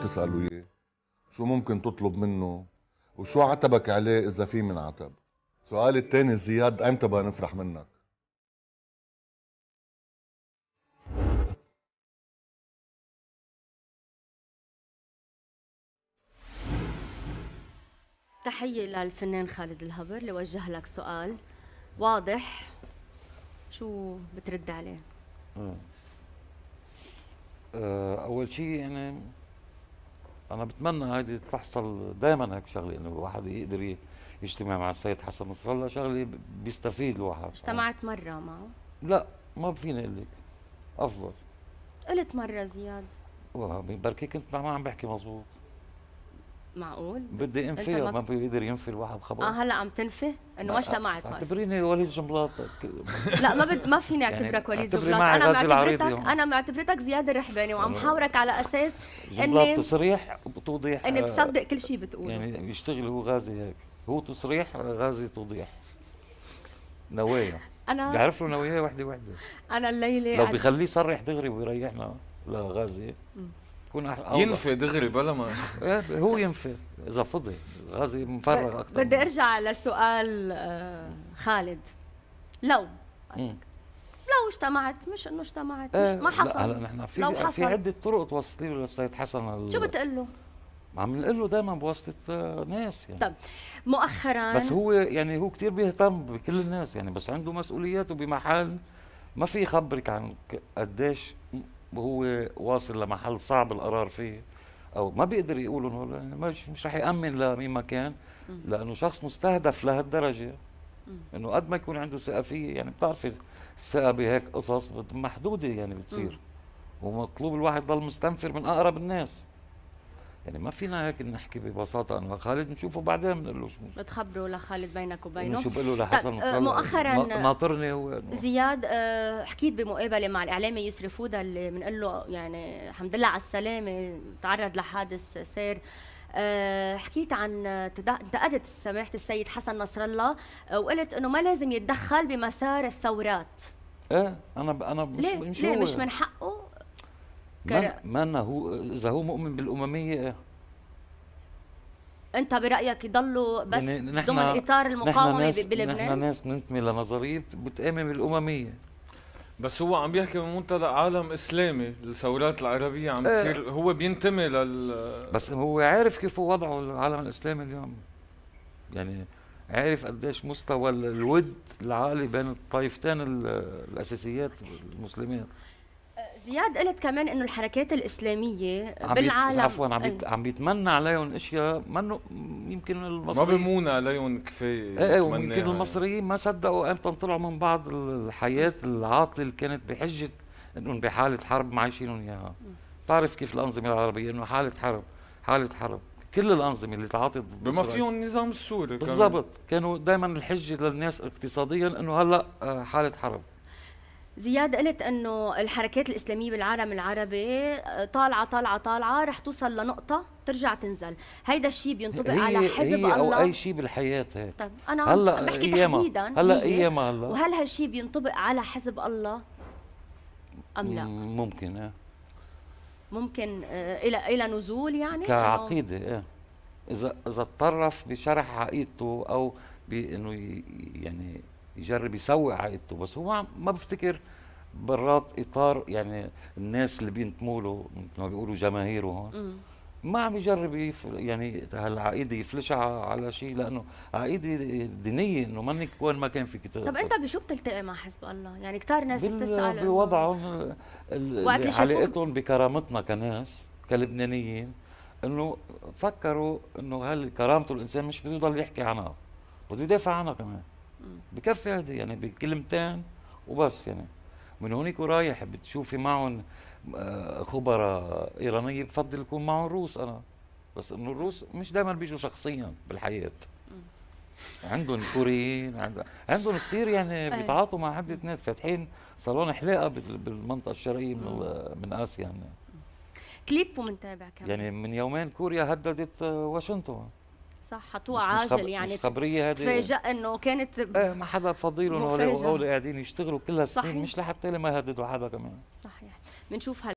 تساله اياه شو ممكن تطلب منه وشو عتبك عليه اذا في من عتب سؤال الثاني زياد امتى بقى نفرح منك تحية للفنان خالد الهبر اللي وجه لك سؤال واضح شو بترد عليه؟ أه، أول شيء يعني انا بتمنى هيدي تحصل دائما هيك شغله انه الواحد يقدر يجتمع مع السيد حسن نصر الله شغله بيستفيد الواحد اجتمعت مره معه؟ لا ما فيني اقول لك افضل قلت مره زياد بركي كنت ما عم بحكي مزبوط معقول بدي انفيها ما, بيقدر ينفي الواحد خبر اه هلا عم تنفي انه اجتمعت معك اعتبريني وليد جملاط لا ما بد ما فيني يعني اعتبرك وليد جملاط انا معتبرتك انا معتبرتك زياد الرحباني وعم آه. حاورك على اساس اني تصريح وتوضيح اني آه، بصدق كل شيء بتقوله يعني بيشتغل هو غازي هيك هو تصريح غازي توضيح نوايا انا بيعرف له نوايا وحده وحده انا الليله لو بخليه يصرح دغري ويريحنا لغازي يكون احلى ينفي دغري بلا ما إيه، هو ينفي اذا فضي غازي مفرغ طيب، اكثر بدي ارجع لسؤال آه، خالد لو لو اجتمعت مش انه اجتمعت مش إيه، ما حصل هلا نحن في لو حصل. في عده طرق توصلي له للسيد حسن شو بتقول له؟ عم نقول له دائما بواسطه آه، ناس يعني طب مؤخرا بس هو يعني هو كثير بيهتم بكل الناس يعني بس عنده مسؤوليات وبمحل ما في يخبرك عن قديش وهو واصل لمحل صعب القرار فيه او ما بيقدر يقول انه مش مش رح يامن لمين ما كان لانه شخص مستهدف لهالدرجه انه قد ما يكون عنده ثقه فيه يعني بتعرفي الثقه بهيك قصص محدوده يعني بتصير ومطلوب الواحد يضل مستنفر من اقرب الناس يعني ما فينا هيك نحكي ببساطه انه خالد نشوفه بعدين بنقول له شو بتخبره لخالد بينك وبينه بنشوف له لحسن طيب آه، مؤخرا ناطرني هو زياد آه، حكيت بمقابله مع الاعلامي يسري فودا اللي بنقول له يعني الحمد لله على السلامه تعرض لحادث سير آه، حكيت عن انتقدت سماحه السيد حسن نصر الله وقلت انه ما لازم يتدخل بمسار الثورات ايه انا انا مش ليه؟ مش ليه مش من حقه ما ما هو اذا هو مؤمن بالامميه إيه؟ انت برايك يضلوا بس يعني ضمن اطار المقاومه بلبنان نحن ناس ننتمي لنظريه بتامن بالامميه بس هو عم يحكي من منطلق عالم اسلامي الثورات العربيه عم إيه. تصير أه هو بينتمي لل بس هو عارف كيف هو وضعه العالم الاسلامي اليوم يعني عارف قديش مستوى الود العالي بين الطائفتين الاساسيات المسلمين زياد قلت كمان انه الحركات الاسلاميه عم بالعالم عفوا عم بيت... إيه. عم بيتمنى عليهم اشياء ما يمكن المصريين ما بيمون عليهم كفايه ايه, إيه، يمكن يعني. المصريين ما صدقوا امتى طلعوا من بعض الحياه العاطله اللي كانت بحجه انهم بحاله حرب عايشينهم اياها بتعرف كيف الانظمه العربيه انه حاله حرب حاله حرب كل الانظمه اللي تعاطت بما فيهم النظام السوري بالضبط كانوا دائما الحجه للناس اقتصاديا انه هلا آه، حاله حرب زياد قلت انه الحركات الاسلاميه بالعالم العربي آه، طالعه طالعه طالعه رح توصل لنقطه ترجع تنزل هيدا الشيء بينطبق هي على حزب هي الله او اي شيء بالحياه هيك طيب انا هلا بحكي إياما تحديدا هلا اياما هلا وهل هالشيء بينطبق على حزب الله ام لا ممكن ايه ممكن آه، الى الى نزول يعني كعقيده ايه اذا اذا تطرف بشرح عقيدته او بانه يعني يجرب يسوي عائدته بس هو ما بفتكر برات اطار يعني الناس اللي بينتموا له مثل ما بيقولوا جماهيره هون ما عم يجرب يف... يعني هالعقيده يفلشها على شيء لانه عقيده دينيه انه منك وين ما كان فيك تقل. طب انت بشو بتلتقي مع حزب الله؟ يعني كثار ناس بتسال بوضعهم علاقتهم بكرامتنا كناس كلبنانيين انه فكروا انه هل كرامته الانسان مش بده يضل يحكي عنها بده يدافع عنها كمان بكفي هذا يعني بكلمتين وبس يعني من هونيك ورايح بتشوفي معهم آه، خبراء ايرانيه بفضل يكون معهم روس انا بس انه الروس مش دائما بيجوا شخصيا بالحياه عندهم كوريين عندهم, عندهم كثير يعني إيه. بيتعاطوا مع عدة ناس فاتحين صالون حلاقه بالمنطقه الشرقيه من, من اسيا يعني كليب ومنتابع كمان يعني من يومين كوريا هددت آه، واشنطن صح حطوها عاجل مش خبر يعني مش خبريه هذه تفاجأ انه كانت ايه ما حدا بفضيلهم هول قاعدين يشتغلوا كلها سنين مش لحتى ما هددوا حدا كمان صحيح بنشوف